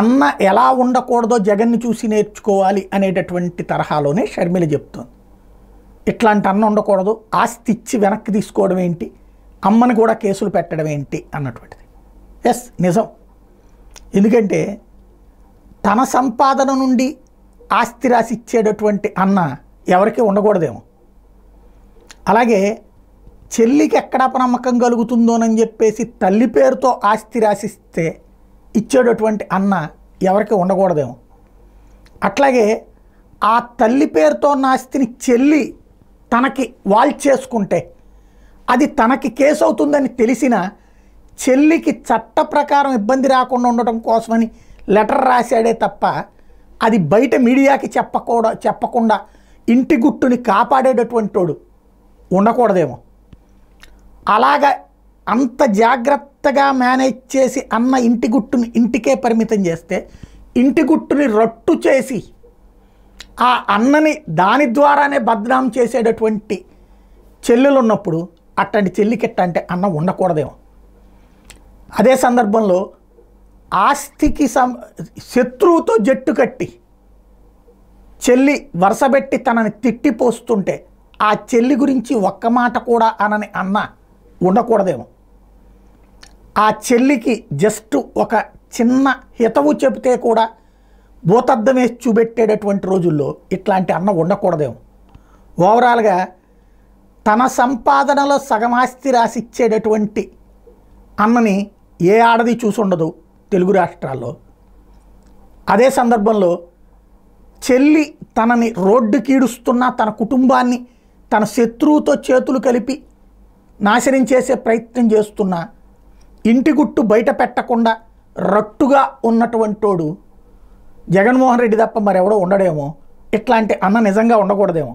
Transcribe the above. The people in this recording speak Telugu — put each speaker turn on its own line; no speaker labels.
అన్న ఎలా ఉండకూడదో జగన్ని చూసి నేర్చుకోవాలి అనేటటువంటి తరహాలోనే షర్మిల చెప్తుంది ఇట్లాంటి అన్న ఉండకూడదు ఆస్తి ఇచ్చి వెనక్కి తీసుకోవడం ఏంటి అమ్మని కూడా కేసులు పెట్టడం ఏంటి అన్నటువంటిది ఎస్ నిజం ఎందుకంటే తన సంపాదన నుండి ఆస్తి రాసి ఇచ్చేటటువంటి అన్న ఎవరికీ ఉండకూడదేమో అలాగే చెల్లికి ఎక్కడ అపనమ్మకం కలుగుతుందోనని చెప్పేసి తల్లి పేరుతో ఆస్తి రాసిస్తే ఇచ్చేటటువంటి అన్న ఎవరికి ఉండకూడదేమో అట్లాగే ఆ తల్లి పేరుతో నాస్తిని చెల్లి తనకి వాల్ చేసుకుంటే అది తనకి కేసు అవుతుందని తెలిసిన చెల్లికి చట్ట ప్రకారం ఇబ్బంది రాకుండా ఉండటం కోసమని లెటర్ రాశాడే తప్ప అది బయట మీడియాకి చెప్పకూడ చెప్పకుండా ఇంటి గుట్టుని కాపాడేటటువంటి వాడు ఉండకూడదేమో అలాగ అంత జాగ్రత్త మెత్తగా మేనేజ్ చేసి అన్న ఇంటి గుట్టుని ఇంటికే పరిమితం చేస్తే ఇంటి గుట్టుని రొట్టు చేసి ఆ అన్నని దాని ద్వారానే బద్నాం చేసేటటువంటి చెల్లెలు ఉన్నప్పుడు అట్లాంటి చెల్లికెట్ట అంటే అన్న ఉండకూడదేమో అదే సందర్భంలో ఆస్తికి సం శత్రువుతో జట్టు కట్టి చెల్లి వరుసబెట్టి తనని తిట్టిపోస్తుంటే ఆ చెల్లి గురించి ఒక్క మాట కూడా అనని అన్న ఉండకూడదేమో ఆ చెల్లికి జస్ట్ ఒక చిన్న హితవు చెబితే కూడా భూతద్దమే చూపెట్టేటటువంటి రోజుల్లో ఇట్లాంటి అన్న ఉండకూడదేమో ఓవరాల్గా తన సంపాదనలో సగమాస్తి రాసిచ్చేటటువంటి అన్నని ఏ ఆడది చూసుండదు తెలుగు రాష్ట్రాల్లో అదే సందర్భంలో చెల్లి తనని రోడ్డు కీడుస్తున్న తన కుటుంబాన్ని తన శత్రువుతో చేతులు కలిపి నాశనం చేసే ప్రయత్నం చేస్తున్నా ఇంటి గుట్టు బయట పెట్టకుండా రట్టుగా ఉన్నటువంటోడు జగన్మోహన్ రెడ్డి తప్ప మరెవడో ఉండడేమో ఇట్లాంటి అన్న నిజంగా ఉండకూడదేమో